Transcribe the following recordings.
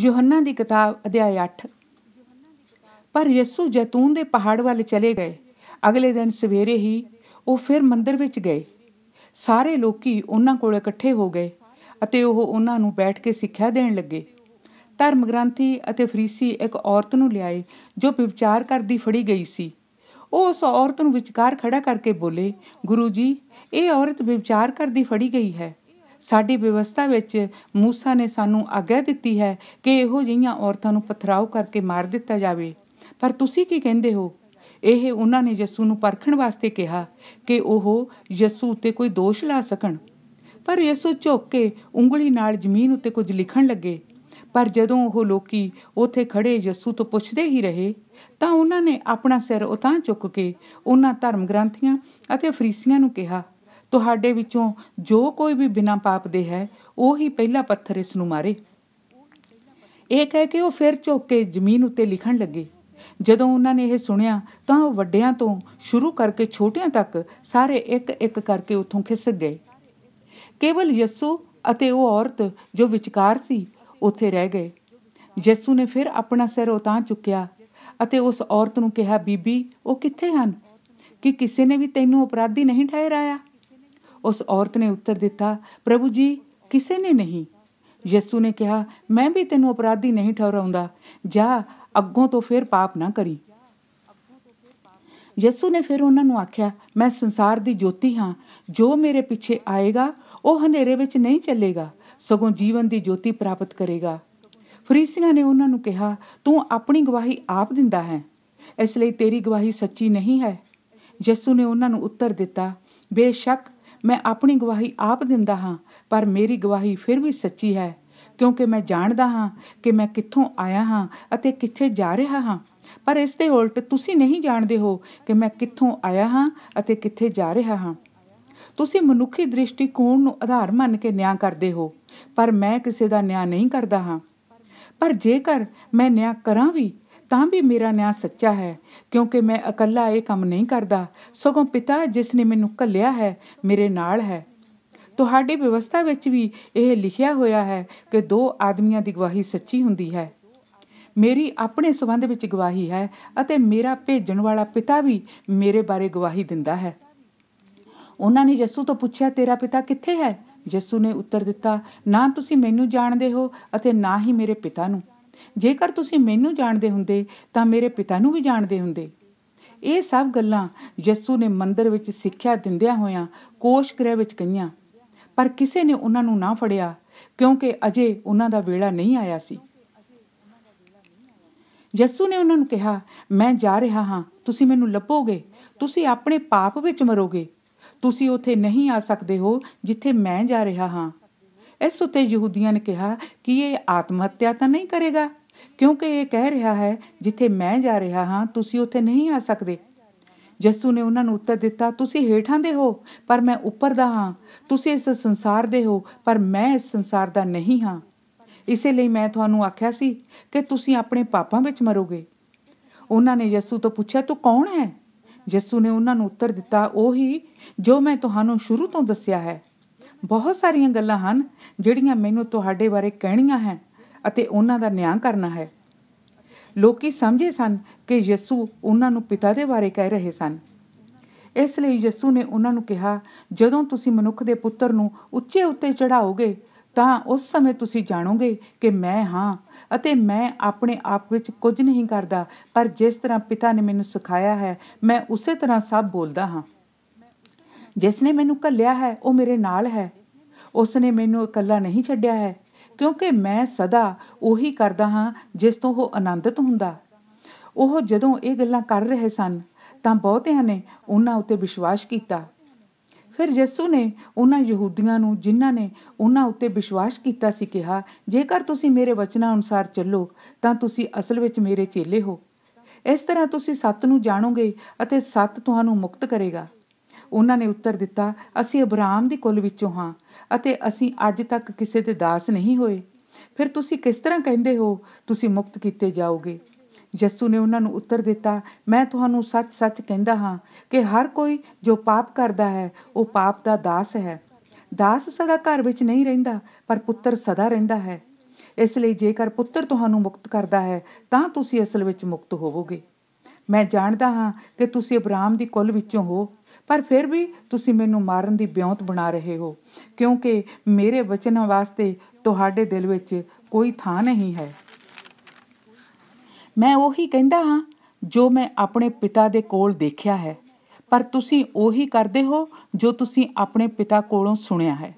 ਯੋਹੰਨਾ ਦੀ ਕਿਤਾਬ ਅਧਿਆਇ 8 ਪਰ ਯਿਸੂ ਜੈਤੂਨ ਦੇ ਪਹਾੜ ਵੱਲ ਚਲੇ ਗਏ ਅਗਲੇ ਦਿਨ ਸਵੇਰੇ ਹੀ ਉਹ ਫਿਰ ਮੰਦਿਰ ਵਿੱਚ ਗਏ ਸਾਰੇ ਲੋਕੀ ਉਹਨਾਂ ਕੋਲ ਇਕੱਠੇ ਹੋ ਗਏ ਅਤੇ ਉਹ ਉਹਨਾਂ ਨੂੰ ਬੈਠ ਕੇ ਸਿੱਖਿਆ ਦੇਣ ਲੱਗੇ ਧਰਮ ਗ੍ਰੰਥੀ ਅਤੇ ਫਰੀਸੀ ਇੱਕ ਔਰਤ ਨੂੰ ਲਿਆਏ ਜੋ ਵਿਚਾਰ ਕਰਦੀ ਫੜੀ ਗਈ ਸੀ ਉਹ ਉਸ ਔਰਤ ਨੂੰ ਵਿਚਕਾਰ ਖੜਾ ਕਰਕੇ ਬੋਲੇ ਗੁਰੂ ਜੀ ਇਹ ਔਰਤ ਵਿਚਾਰ ਕਰਦੀ ਫੜੀ ਗਈ ਹੈ ਸਾਡੀ ਵਿਵਸਥਾ ਵਿੱਚ ਮੂਸਾ ਨੇ ਸਾਨੂੰ ਆਗਿਆ ਦਿੱਤੀ ਹੈ ਕਿ ਇਹੋ ਜਿਹੀਆਂ ਔਰਤਾਂ ਨੂੰ ਪਥਰਾਉ ਕਰਕੇ ਮਾਰ ਦਿੱਤਾ ਜਾਵੇ ਪਰ ਤੁਸੀਂ ਕੀ ਕਹਿੰਦੇ ਹੋ ਇਹ ਉਹਨਾਂ ਨੇ ਯਸੂ ਨੂੰ ਪਰਖਣ ਵਾਸਤੇ ਕਿਹਾ ਕਿ ਉਹ ਯਸੂ ਉੱਤੇ ਕੋਈ ਦੋਸ਼ ਲਾ ਸਕਣ ਪਰ ਯਸੂ ਝੁੱਕ ਕੇ ਉਂਗਲੀ ਨਾਲ ਜ਼ਮੀਨ ਉੱਤੇ ਕੁਝ ਲਿਖਣ ਲੱਗੇ ਪਰ ਜਦੋਂ ਉਹ ਲੋਕੀ ਉੱਥੇ ਖੜੇ ਯਸੂ ਤੋਂ ਪੁੱਛਦੇ ਹੀ ਰਹੇ ਤਾਂ ਉਹਨਾਂ ਨੇ ਆਪਣਾ ਸਿਰ ਉਤਾਂ ਚੁੱਕ ਕੇ ਉਹਨਾਂ ਧਰਮ ਗ੍ਰੰਥੀਆਂ ਅਤੇ ਫਰੀਸੀਆਂ ਨੂੰ ਕਿਹਾ ਤੁਹਾਡੇ ਵਿੱਚੋਂ ਜੋ ਕੋਈ ਵੀ ਬਿਨਾਂ ਪਾਪ ਦੇ ਹੈ ਉਹ ਹੀ ਪਹਿਲਾ ਪੱਥਰ ਇਸ ਨੂੰ ਮਾਰੇ ਇਹ ਕਹਿ ਕੇ ਉਹ ਫਿਰ ਝੁੱਕ ਕੇ ਜ਼ਮੀਨ ਉੱਤੇ ਲਿਖਣ ਲੱਗੇ ਜਦੋਂ ਉਹਨਾਂ ਨੇ ਇਹ ਸੁਣਿਆ ਤਾਂ ਉਹ ਵੱਡਿਆਂ ਤੋਂ ਸ਼ੁਰੂ ਕਰਕੇ ਛੋਟਿਆਂ ਤੱਕ ਸਾਰੇ ਇੱਕ ਇੱਕ ਕਰਕੇ ਉੱਥੋਂ ਖਿਸਕ ਗਏ ਕੇਵਲ ਯਸੂ ਅਤੇ ਉਹ ਔਰਤ ਜੋ ਵਿਚਕਾਰ ਸੀ ਉੱਥੇ ਰਹਿ ਗਏ ਯਸੂ ਨੇ ਫਿਰ ਆਪਣਾ ਸਿਰ ਉਤਾਂ ਚੁੱਕਿਆ ਅਤੇ ਉਸ ਔਰਤ ਨੂੰ ਕਿਹਾ ਬੀਬੀ ਉਹ ਕਿੱਥੇ ਹਨ ਕਿ ਕਿਸੇ ਨੇ ਵੀ ਤੈਨੂੰ ਅਪਰਾਧੀ ਨਹੀਂ ਠਹਿਰਾਇਆ ਉਸ ਔਰਤ ਨੇ ਉੱਤਰ ਦਿੱਤਾ ਪ੍ਰਭੂ ਜੀ ਕਿਸੇ ਨੇ ਨਹੀਂ ਯਿਸੂ ਨੇ ਕਿਹਾ ਮੈਂ ਵੀ ਤੈਨੂੰ ਅਪਰਾਧੀ ਨਹੀਂ ਠਹਿਰਾਉਂਦਾ ਜਾ ਅੱਗੋਂ ਤੋਂ ਫਿਰ ਪਾਪ ਨਾ ਕਰੀ ਯਿਸੂ ਨੇ ਫਿਰ ਉਹਨਾਂ ਨੂੰ ਆਖਿਆ ਮੈਂ ਸੰਸਾਰ ਦੀ ਜੋਤੀ ਹਾਂ ਜੋ ਮੇਰੇ ਪਿੱਛੇ ਆਏਗਾ ਉਹ ਹਨੇਰੇ ਵਿੱਚ ਨਹੀਂ ਚੱਲੇਗਾ ਸਗੋਂ ਜੀਵਨ ਦੀ ਜੋਤੀ ਪ੍ਰਾਪਤ ਕਰੇਗਾ ਫਰੀਸੀਆਂ ਨੇ ਉਹਨਾਂ ਨੂੰ ਕਿਹਾ ਤੂੰ ਆਪਣੀ ਗਵਾਹੀ ਆਪ ਦਿੰਦਾ ਹੈ ਇਸ ਲਈ ਤੇਰੀ ਗਵਾਹੀ ਸੱਚੀ ਨਹੀਂ ਹੈ ਯਿਸੂ ਨੇ ਉਹਨਾਂ ਨੂੰ ਉੱਤਰ ਦਿੱਤਾ ਬੇਸ਼ੱਕ ਮੈਂ ਆਪਣੀ ਗਵਾਹੀ ਆਪ ਦਿੰਦਾ ਹਾਂ ਪਰ ਮੇਰੀ ਗਵਾਹੀ ਫਿਰ ਵੀ ਸੱਚੀ ਹੈ ਕਿਉਂਕਿ ਮੈਂ ਜਾਣਦਾ ਹਾਂ ਕਿ ਮੈਂ ਕਿੱਥੋਂ ਆਇਆ ਹਾਂ ਅਤੇ ਕਿੱਥੇ ਜਾ ਰਿਹਾ ਹਾਂ ਪਰ ਇਸ ਦੇ ਉਲਟ ਤੁਸੀਂ ਨਹੀਂ ਜਾਣਦੇ ਹੋ ਕਿ ਮੈਂ ਕਿੱਥੋਂ ਆਇਆ ਹਾਂ ਅਤੇ ਕਿੱਥੇ ਜਾ ਰਿਹਾ ਹਾਂ ਤੁਸੀਂ ਮਨੁੱਖੀ ਦ੍ਰਿਸ਼ਟੀਕੋਣ ਨੂੰ ਆਧਾਰ ਮੰਨ ਕੇ ਨਿਆਂ ਕਰਦੇ ਹੋ ਪਰ ਮੈਂ ਕਿਸੇ ਦਾ ਨਿਆਂ ਨਹੀਂ ਕਰਦਾ ਹਾਂ ਪਰ ਜੇਕਰ ਮੈਂ ਨਿਆਂ ਕਰਾਂ ਵੀ ਤਾਂ ਵੀ ਮੇਰਾ ਨਿਆ ਸੱਚਾ ਹੈ ਕਿਉਂਕਿ ਮੈਂ ਇਕੱਲਾ ਇਹ ਕੰਮ ਨਹੀਂ ਕਰਦਾ ਸਗੋਂ ਪਿਤਾ ਜਿਸ ਨੇ ਮੈਨੂੰ ਕੱਲਿਆ ਹੈ ਮੇਰੇ ਨਾਲ ਹੈ ਤੁਹਾਡੀ ਵਿਵਸਥਾ ਵਿੱਚ ਵੀ ਇਹ ਲਿਖਿਆ ਹੋਇਆ ਹੈ ਕਿ ਦੋ ਆਦਮੀਆਂ ਦੀ ਗਵਾਹੀ ਸੱਚੀ ਹੁੰਦੀ ਹੈ ਮੇਰੀ ਆਪਣੇ ਸਬੰਧ ਵਿੱਚ ਗਵਾਹੀ ਹੈ ਅਤੇ ਮੇਰਾ ਭੇਜਣ ਵਾਲਾ ਪਿਤਾ ਵੀ ਮੇਰੇ ਬਾਰੇ ਗਵਾਹੀ ਦਿੰਦਾ ਹੈ ਉਹਨਾਂ ਨੇ ਜੱਸੂ ਤੋਂ ਪੁੱਛਿਆ ਤੇਰਾ ਪਿਤਾ ਕਿੱਥੇ ਹੈ ਜੱਸੂ ਨੇ ਉੱਤਰ ਦਿੱਤਾ ਨਾ ਤੁਸੀਂ ਮੈਨੂੰ ਜਾਣਦੇ ਹੋ ਅਤੇ ਨਾ ਹੀ ਮੇਰੇ ਪਿਤਾ ਨੂੰ ਜੇਕਰ ਤੁਸੀਂ ਮੈਨੂੰ ਜਾਣਦੇ ਹੁੰਦੇ ਤਾਂ ਮੇਰੇ ਪਿਤਾ ਨੂੰ ਵੀ ਜਾਣਦੇ ਹੁੰਦੇ ਇਹ ਸਭ ਗੱਲਾਂ ਯਿਸੂ ਨੇ ਮੰਦਰ ਵਿੱਚ ਸਿੱਖਿਆ ਦਿੰਦਿਆਂ ਹੋਇਆਂ ਕੋਸ਼ ਗ੍ਰਹਿ ਵਿੱਚ ਕਹੀਆਂ ਪਰ ਕਿਸੇ ਨੇ ਉਹਨਾਂ ਨੂੰ ਨਾ ਫੜਿਆ ਕਿਉਂਕਿ ਅਜੇ ਉਹਨਾਂ ਦਾ ਵੇਲਾ ਨਹੀਂ ਆਇਆ ਸੀ ਯਿਸੂ ਨੇ ਉਹਨਾਂ ਨੂੰ ਕਿਹਾ ਮੈਂ ਜਾ ਰਿਹਾ ਹਾਂ ਤੁਸੀਂ ਮੈਨੂੰ ਲੱਭੋਗੇ ਤੁਸੀਂ ਆਪਣੇ ਪਾਪ ਵਿੱਚ ਮਰੋਗੇ ਤੁਸੀਂ ਉੱਥੇ ਨਹੀਂ ਆ ਸਕਦੇ ਹੋ ਜਿੱਥੇ ਮੈਂ ਜਾ ਰਿਹਾ ਹਾਂ ਇਸ ਉਤੇ ਯਹੂਦੀਆਂ ਨੇ ਕਿਹਾ ਕਿ ਇਹ ਆਤਮ ਹੱਤਿਆ ਤਾਂ ਨਹੀਂ ਕਰੇਗਾ ਕਿਉਂਕਿ ਇਹ ਕਹਿ ਰਿਹਾ ਹੈ ਜਿੱਥੇ ਮੈਂ ਜਾ ਰਿਹਾ ਹਾਂ ਤੁਸੀਂ ਉੱਥੇ ਨਹੀਂ ਆ ਸਕਦੇ ਜੱਸੂ ਨੇ ਉਹਨਾਂ ਨੂੰ ਉੱਤਰ ਦਿੱਤਾ ਤੁਸੀਂ ਹੇਠਾਂ ਦੇ ਹੋ ਪਰ ਮੈਂ ਉੱਪਰ ਦਾ ਹਾਂ ਤੁਸੀਂ ਇਸ ਸੰਸਾਰ ਦੇ ਹੋ ਪਰ ਮੈਂ ਇਸ ਸੰਸਾਰ ਦਾ ਨਹੀਂ ਹਾਂ ਇਸੇ ਲਈ ਮੈਂ ਤੁਹਾਨੂੰ ਆਖਿਆ ਸੀ ਕਿ ਤੁਸੀਂ ਆਪਣੇ ਪਾਪਾਂ ਵਿੱਚ ਮਰੋਗੇ ਉਹਨਾਂ ਨੇ ਯਿਸੂ ਤੋਂ ਪੁੱਛਿਆ ਤੂੰ ਕੌਣ ਹੈ ਯਿਸੂ ਨੇ ਉਹਨਾਂ ਨੂੰ ਉੱਤਰ ਦਿੱਤਾ ਉਹੀ ਜੋ ਮੈਂ ਤੁਹਾਨੂੰ ਸ਼ੁਰੂ ਤੋਂ ਦੱਸਿਆ ਹੈ ਬਹੁਤ ਸਾਰੀਆਂ ਗੱਲਾਂ ਹਨ ਜਿਹੜੀਆਂ ਮੈਨੂੰ ਤੁਹਾਡੇ ਬਾਰੇ ਕਹਿਣੀਆਂ ਹੈ ਅਤੇ ਉਹਨਾਂ ਦਾ ਨਿਆਂ ਕਰਨਾ ਹੈ ਲੋਕੀ ਸਮਝੇ ਸਨ ਕਿ ਯਿਸੂ ਉਹਨਾਂ ਨੂੰ ਪਿਤਾ ਦੇ ਬਾਰੇ ਕਹਿ ਰਹੇ ਸਨ ਇਸ ਲਈ ਯਿਸੂ ਨੇ ਉਹਨਾਂ ਨੂੰ ਕਿਹਾ ਜਦੋਂ ਤੁਸੀਂ ਮਨੁੱਖ ਦੇ ਪੁੱਤਰ ਨੂੰ ਉੱਚੇ ਉੱਤੇ ਚੜਾਓਗੇ ਤਾਂ ਉਸ ਸਮੇਂ ਤੁਸੀਂ ਜਾਣੋਗੇ ਕਿ ਮੈਂ ਹਾਂ ਅਤੇ ਮੈਂ ਆਪਣੇ ਆਪ ਵਿੱਚ ਕੁਝ ਨਹੀਂ ਕਰਦਾ ਪਰ ਜਿਸ ਤਰ੍ਹਾਂ ਪਿਤਾ ਨੇ ਮੈਨੂੰ ਸਿਖਾਇਆ ਹੈ ਮੈਂ ਉਸੇ ਤਰ੍ਹਾਂ ਸਭ ਬੋਲਦਾ ਹਾਂ ਜਿਸ ਨੇ ਮੈਨੂੰ ਕੱਲਿਆ ਹੈ ਉਹ ਮੇਰੇ ਨਾਲ ਹੈ ਉਸ ਨੇ ਮੈਨੂੰ ਇਕੱਲਾ ਨਹੀਂ ਛੱਡਿਆ ਹੈ ਕਿਉਂਕਿ ਮੈਂ ਸਦਾ ਉਹੀ ਕਰਦਾ ਹਾਂ ਜਿਸ ਤੋਂ ਉਹ ਆਨੰਦਿਤ ਹੁੰਦਾ ਉਹ ਜਦੋਂ ਇਹ ਗੱਲਾਂ ਕਰ ਰਹੇ ਸਨ ਤਾਂ ਬਹੁਤਿਆਂ ਨੇ ਉਹਨਾਂ ਉੱਤੇ ਵਿਸ਼ਵਾਸ ਕੀਤਾ ਫਿਰ ਯਿਸੂ ਨੇ ਉਹਨਾਂ ਯਹੂਦੀਆਂ ਨੂੰ ਜਿਨ੍ਹਾਂ ਨੇ ਉਹਨਾਂ ਉੱਤੇ ਵਿਸ਼ਵਾਸ ਕੀਤਾ ਸੀ ਕਿਹਾ ਜੇਕਰ ਤੁਸੀਂ ਮੇਰੇ ਵਚਨਾਂ ਅਨੁਸਾਰ ਚੱਲੋ ਤਾਂ ਤੁਸੀਂ ਅਸਲ ਵਿੱਚ ਮੇਰੇ ਚੇਲੇ ਹੋ ਇਸ ਤਰ੍ਹਾਂ ਤੁਸੀਂ ਸੱਤ ਨੂੰ ਜਾਣੋਗੇ ਅਤੇ ਸੱਤ ਤੁਹਾਨੂੰ ਮੁਕਤ ਕਰੇਗਾ ਉਹਨਾਂ ਨੇ ਉੱਤਰ ਦਿੱਤਾ ਅਸੀਂ ਅਬਰਾਮ ਦੀ ਕੁਲ ਵਿੱਚੋਂ ਹਾਂ ਅਤੇ ਅਸੀਂ ਅੱਜ ਤੱਕ ਕਿਸੇ ਦੇ ਦਾਸ ਨਹੀਂ ਹੋਏ ਫਿਰ ਤੁਸੀਂ ਕਿਸ ਤਰ੍ਹਾਂ ਕਹਿੰਦੇ ਹੋ ਤੁਸੀਂ ਮੁਕਤ ਕੀਤੇ ਜਾਓਗੇ ਯਸੂ ਨੇ ਉਹਨਾਂ ਨੂੰ ਉੱਤਰ ਦਿੱਤਾ ਮੈਂ ਤੁਹਾਨੂੰ ਸੱਚ-ਸੱਚ ਕਹਿੰਦਾ ਹਾਂ ਕਿ ਹਰ ਕੋਈ ਜੋ ਪਾਪ ਕਰਦਾ ਹੈ ਉਹ ਪਾਪ ਦਾ ਦਾਸ ਹੈ ਦਾਸ ਸਦਾ ਘਰ ਵਿੱਚ ਨਹੀਂ ਰਹਿੰਦਾ ਪਰ ਪੁੱਤਰ ਸਦਾ ਰਹਿੰਦਾ ਹੈ ਇਸ ਲਈ ਜੇਕਰ ਪੁੱਤਰ ਤੁਹਾਨੂੰ ਮੁਕਤ ਕਰਦਾ ਹੈ ਤਾਂ ਤੁਸੀਂ ਅਸਲ ਵਿੱਚ ਮੁਕਤ ਹੋਵੋਗੇ ਮੈਂ ਜਾਣਦਾ ਹਾਂ ਕਿ ਤੁਸੀਂ ਅਬਰਾਮ ਦੀ ਕੁੱਲ ਵਿੱਚੋਂ ਹੋ ਪਰ ਫਿਰ ਵੀ ਤੁਸੀਂ ਮੈਨੂੰ ਮਾਰਨ ਦੀ ਬਿਉਂਤ ਬਣਾ ਰਹੇ ਹੋ ਕਿਉਂਕਿ ਮੇਰੇ ਬਚਨਾਂ ਵਾਸਤੇ ਤੁਹਾਡੇ ਦਿਲ ਵਿੱਚ ਕੋਈ ਥਾਂ ਨਹੀਂ ਹੈ ਮੈਂ ਉਹੀ ਕਹਿੰਦਾ ਹਾਂ ਜੋ ਮੈਂ ਆਪਣੇ ਪਿਤਾ ਦੇ ਕੋਲ ਦੇਖਿਆ ਹੈ ਪਰ ਤੁਸੀਂ ਉਹੀ ਕਰਦੇ ਹੋ ਜੋ ਤੁਸੀਂ ਆਪਣੇ ਪਿਤਾ ਕੋਲੋਂ ਸੁਣਿਆ ਹੈ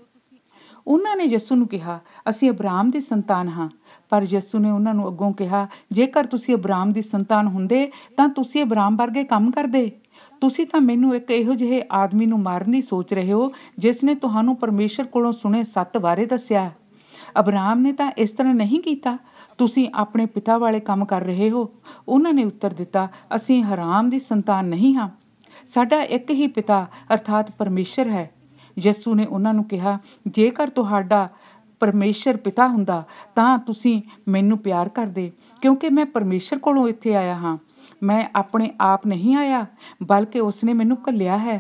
ਉਹਨਾਂ ਨੇ ਯਿਸੂ ਨੂੰ ਕਿਹਾ ਅਸੀਂ ਅਬਰਾਮ ਦੀ ਸੰਤਾਨ ਹਾਂ ਪਰ ਯਿਸੂ ਨੇ ਉਹਨਾਂ ਨੂੰ ਅੱਗੋਂ ਕਿਹਾ ਜੇਕਰ ਤੁਸੀਂ ਅਬਰਾਮ ਦੀ ਸੰਤਾਨ ਹੁੰਦੇ ਤਾਂ ਤੁਸੀਂ ਅਬਰਾਮ ਵਰਗੇ ਕੰਮ ਕਰਦੇ ਤੁਸੀਂ ਤਾਂ ਮੈਨੂੰ ਇੱਕ ਇਹੋ ਜਿਹੇ ਆਦਮੀ ਨੂੰ ਮਾਰਨ ਦੀ ਸੋਚ ਰਹੇ ਹੋ ਜਿਸ ਨੇ ਤੁਹਾਨੂੰ ਪਰਮੇਸ਼ਰ ਕੋਲੋਂ ਸੁਣੇ ਸੱਤ ਬਾਰੇ ਦੱਸਿਆ ਅਬਰਾਮ ਨੇ ਤਾਂ ਇਸ ਤਰ੍ਹਾਂ ਨਹੀਂ ਕੀਤਾ ਤੁਸੀਂ ਆਪਣੇ ਪਿਤਾ ਵਾਲੇ ਕੰਮ ਕਰ ਰਹੇ ਹੋ ਉਹਨਾਂ ਨੇ ਉੱਤਰ ਦਿੱਤਾ ਅਸੀਂ ਹਰਾਮ ਦੀ ਸੰਤਾਨ ਨਹੀਂ ਹਾਂ ਸਾਡਾ ਇੱਕ ਹੀ ਪਿਤਾ ਅਰਥਾਤ ਪਰਮੇਸ਼ਰ ਹੈ ਯਿਸੂ ਨੇ ਉਹਨਾਂ ਨੂੰ ਕਿਹਾ ਜੇਕਰ ਤੁਹਾਡਾ ਪਰਮੇਸ਼ਰ ਪਿਤਾ ਹੁੰਦਾ ਤਾਂ ਤੁਸੀਂ ਮੈਨੂੰ ਪਿਆਰ ਕਰਦੇ ਕਿਉਂਕਿ ਮੈਂ ਪਰਮੇਸ਼ਰ ਕੋਲੋਂ ਇੱਥੇ ਆਇਆ ਹਾਂ ਮੈਂ ਆਪਣੇ ਆਪ ਨਹੀਂ ਆਇਆ ਬਲਕਿ ਉਸਨੇ ਮੈਨੂੰ ਕੱਲਿਆ ਹੈ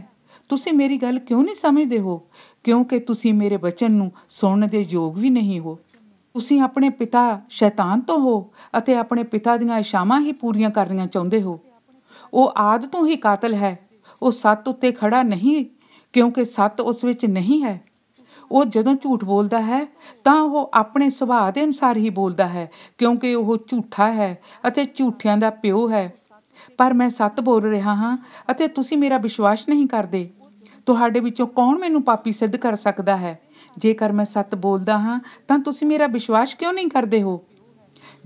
ਤੁਸੀਂ ਮੇਰੀ ਗੱਲ ਕਿਉਂ ਨਹੀਂ ਸਮਝਦੇ ਹੋ ਕਿਉਂਕਿ ਤੁਸੀਂ ਮੇਰੇ ਬਚਨ ਨੂੰ ਸੁਣਨ ਦੇ ਯੋਗ ਵੀ ਨਹੀਂ ਹੋ ਤੁਸੀਂ ਆਪਣੇ ਪਿਤਾ ਸ਼ੈਤਾਨ ਤੋਂ ਹੋ ਅਤੇ ਆਪਣੇ ਪਿਤਾ ਦੀਆਂ ਇਸ਼ਾਵਾਂ ਹੀ ਪੂਰੀਆਂ ਕਰਨੀਆਂ ਚਾਹੁੰਦੇ ਹੋ ਉਹ ਆਦ ਤੋਂ ਹੀ ਕਾਤਲ ਹੈ ਉਹ ਸੱਤ ਉੱਤੇ ਖੜਾ ਨਹੀਂ ਕਿਉਂਕਿ ਸੱਤ ਉਸ ਵਿੱਚ ਨਹੀਂ ਹੈ ਉਹ ਜਦੋਂ ਝੂਠ ਬੋਲਦਾ ਹੈ ਤਾਂ ਉਹ ਆਪਣੇ ਸੁਭਾਅ ਦੇ ਅਨੁਸਾਰ ਹੀ ਬੋਲਦਾ ਹੈ ਕਿਉਂਕਿ ਉਹ ਝੂਠਾ ਹੈ ਅਤੇ ਝੂਠਿਆਂ ਦਾ ਪਿਓ ਹੈ ਪਰ ਮੈਂ ਸੱਤ ਬੋਲ ਰਿਹਾ ਹਾਂ ਅਤੇ ਤੁਸੀਂ ਮੇਰਾ ਵਿਸ਼ਵਾਸ ਨਹੀਂ ਕਰਦੇ ਤੁਹਾਡੇ ਵਿੱਚੋਂ ਕੌਣ ਮੈਨੂੰ ਪਾਪੀ ਸਿੱਧ ਕਰ ਸਕਦਾ ਹੈ ਜੇਕਰ ਮੈਂ ਸੱਤ ਬੋਲਦਾ ਹਾਂ ਤਾਂ ਤੁਸੀਂ ਮੇਰਾ ਵਿਸ਼ਵਾਸ ਕਿਉਂ ਨਹੀਂ ਕਰਦੇ ਹੋ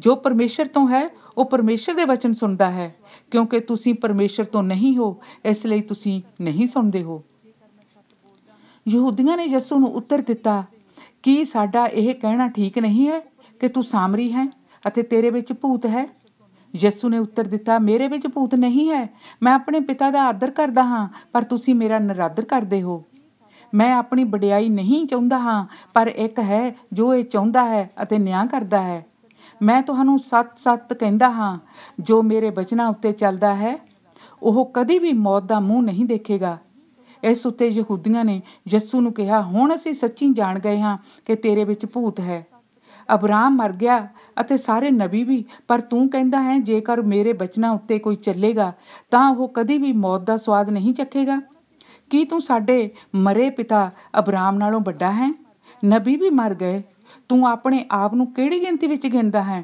ਜੋ ਪਰਮੇਸ਼ਰ ਤੋਂ ਹੈ ਉਹ ਪਰਮੇਸ਼ਰ ਦੇ ਵਚਨ ਸੁਣਦਾ ਹੈ ਕਿਉਂਕਿ ਤੁਸੀਂ ਪਰਮੇਸ਼ਰ ਤੋਂ ਨਹੀਂ ਹੋ ਇਸ ਲਈ ਤੁਸੀਂ ਨਹੀਂ ਸੁਣਦੇ ਹੋ ਯਹੂਦੀਆਂ ਨੇ ਯਿਸੂ ਨੂੰ ਉੱਤਰ ਦਿੱਤਾ ਕਿ ਸਾਡਾ ਇਹ ਕਹਿਣਾ ਠੀਕ ਨਹੀਂ ਹੈ ਕਿ ਤੂੰ ਸਾਮਰੀ ਹੈ ਅਤੇ ਤੇਰੇ ਵਿੱਚ ਭੂਤ ਹੈ ਯਿਸੂ ਨੇ ਉੱਤਰ ਦਿੱਤਾ ਮੇਰੇ ਵਿੱਚ ਭੂਤ ਨਹੀਂ ਹੈ ਮੈਂ ਆਪਣੇ ਪਿਤਾ ਦਾ ਆਦਰ ਕਰਦਾ ਹਾਂ ਪਰ ਤੁਸੀਂ ਮੇਰਾ ਨਰਾਦਰ ਕਰਦੇ ਹੋ ਮੈਂ ਆਪਣੀ ਵਡਿਆਈ ਨਹੀਂ ਚਾਹੁੰਦਾ ਹਾਂ ਪਰ ਇੱਕ ਹੈ ਜੋ ਇਹ ਚਾਹੁੰਦਾ ਹੈ ਅਤੇ ਨਿਆਂ ਕਰਦਾ ਹੈ ਮੈਂ ਤੁਹਾਨੂੰ ਸੱਤ-ਸੱਤ ਕਹਿੰਦਾ ਹਾਂ ਜੋ ਮੇਰੇ ਬਚਨਾਂ ਉੱਤੇ ਚੱਲਦਾ ਹੈ ਉਹ ਕਦੀ ਵੀ ਮੌਤ ਦਾ ਮੂੰਹ ਨਹੀਂ ਦੇਖੇਗਾ ਇਸ ਉੱਤੇ ਯਹੂਦੀਆਂ ਨੇ ਯਿਸੂ ਨੂੰ ਕਿਹਾ ਹੁਣ ਅਸੀਂ ਸੱਚੀ ਜਾਣ ਗਏ ਹਾਂ ਕਿ ਤੇਰੇ ਵਿੱਚ ਭੂਤ ਹੈ ਅਬਰਾਮ ਮਰ ਗਿਆ ਅਤੇ ਸਾਰੇ ਨਬੀ ਵੀ ਪਰ ਤੂੰ ਕਹਿੰਦਾ ਹੈ ਜੇਕਰ ਮੇਰੇ ਬਚਨਾਂ ਉੱਤੇ ਕੋਈ ਚੱਲੇਗਾ ਤਾਂ ਉਹ ਕਦੀ ਵੀ ਮੌਤ ਦਾ ਸਵਾਦ ਨਹੀਂ ਚੱਖੇਗਾ ਕੀ ਤੂੰ ਸਾਡੇ ਮਰੇ ਪਿਤਾ ਅਬਰਾਮ ਨਾਲੋਂ ਵੱਡਾ ਹੈ ਨਬੀ ਵੀ ਮਰ ਗਏ ਤੂੰ ਆਪਣੇ ਆਪ ਨੂੰ ਕਿਹੜੀ ਗਿਣਤੀ ਵਿੱਚ ਗਿਣਦਾ ਹੈ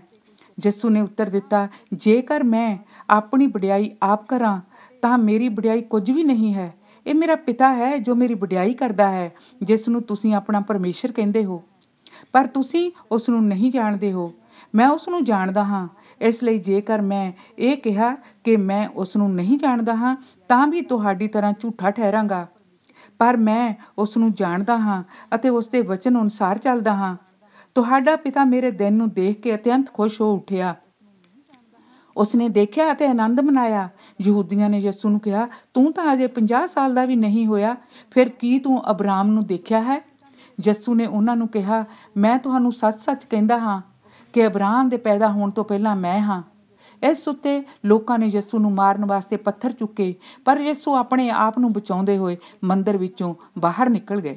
ਯਿਸੂ ਨੇ ਉੱਤਰ ਦਿੱਤਾ ਜੇਕਰ ਮੈਂ ਆਪਣੀ ਵਡਿਆਈ ਆਪ ਕਰਾਂ ਤਾਂ ਮੇਰੀ ਵਡਿਆਈ ਕੁਝ ਵੀ ਨਹੀਂ ਹੈ ਇਹ ਮੇਰਾ ਪਿਤਾ ਹੈ ਜੋ ਮੇਰੀ ਵਡਿਆਈ ਕਰਦਾ ਹੈ ਜਿਸ ਨੂੰ ਤੁਸੀਂ ਆਪਣਾ ਪਰਮੇਸ਼ਰ ਕਹਿੰਦੇ ਹੋ ਪਰ ਤੁਸੀਂ ਉਸ ਨੂੰ ਨਹੀਂ ਜਾਣਦੇ ਹੋ ਮੈਂ ਉਸ ਨੂੰ ਜਾਣਦਾ ਹਾਂ ਇਸ ਲਈ ਜੇਕਰ ਮੈਂ ਇਹ ਕਿਹਾ ਕਿ ਮੈਂ ਉਸ ਨੂੰ ਨਹੀਂ ਜਾਣਦਾ ਹਾਂ ਤਾਂ ਵੀ ਤੁਹਾਡੀ ਤਰ੍ਹਾਂ ਝੂਠਾ ਠਹਿਰਾਂਗਾ ਪਰ ਮੈਂ ਉਸ ਨੂੰ ਜਾਣਦਾ ਹਾਂ ਅਤੇ ਉਸ ਦੇ ਵਚਨ ਅਨੁਸਾਰ ਚੱਲਦਾ ਹਾਂ ਤੁਹਾਡਾ ਪਿਤਾ ਮੇਰੇ ਦਿਨ ਨੂੰ ਦੇਖ ਕੇ ਅਤਿਅੰਤ ਖੁਸ਼ ਹੋ ਉੱਠਿਆ ਉਸਨੇ ਦੇਖਿਆ ਤੇ ਆਨੰਦ ਮਨਾਇਆ ਯਹੂਦੀਆਂ ਨੇ ਯਿਸੂ ਨੂੰ ਕਿਹਾ ਤੂੰ ਤਾਂ ਅਜੇ 50 ਸਾਲ ਦਾ ਵੀ ਨਹੀਂ ਹੋਇਆ ਫਿਰ ਕੀ ਤੂੰ ਅਬਰਾਮ ਨੂੰ ਦੇਖਿਆ ਹੈ ਯਿਸੂ ਨੇ ਉਹਨਾਂ ਨੂੰ ਕਿਹਾ ਮੈਂ ਤੁਹਾਨੂੰ ਸੱਚ-ਸੱਚ ਕਹਿੰਦਾ ਹਾਂ ਕਿ ਅਬਰਾਮ ਦੇ ਪੈਦਾ ਹੋਣ ਤੋਂ ਪਹਿਲਾਂ ਮੈਂ ਹਾਂ ਇਸ ਉੱਤੇ ਲੋਕਾਂ ਨੇ ਯਿਸੂ ਨੂੰ ਮਾਰਨ ਵਾਸਤੇ ਪੱਥਰ ਚੁੱਕੇ ਪਰ ਯਿਸੂ ਆਪਣੇ ਆਪ ਨੂੰ ਬਚਾਉਂਦੇ ਹੋਏ ਮੰਦਰ ਵਿੱਚੋਂ ਬਾਹਰ ਨਿਕਲ ਗਏ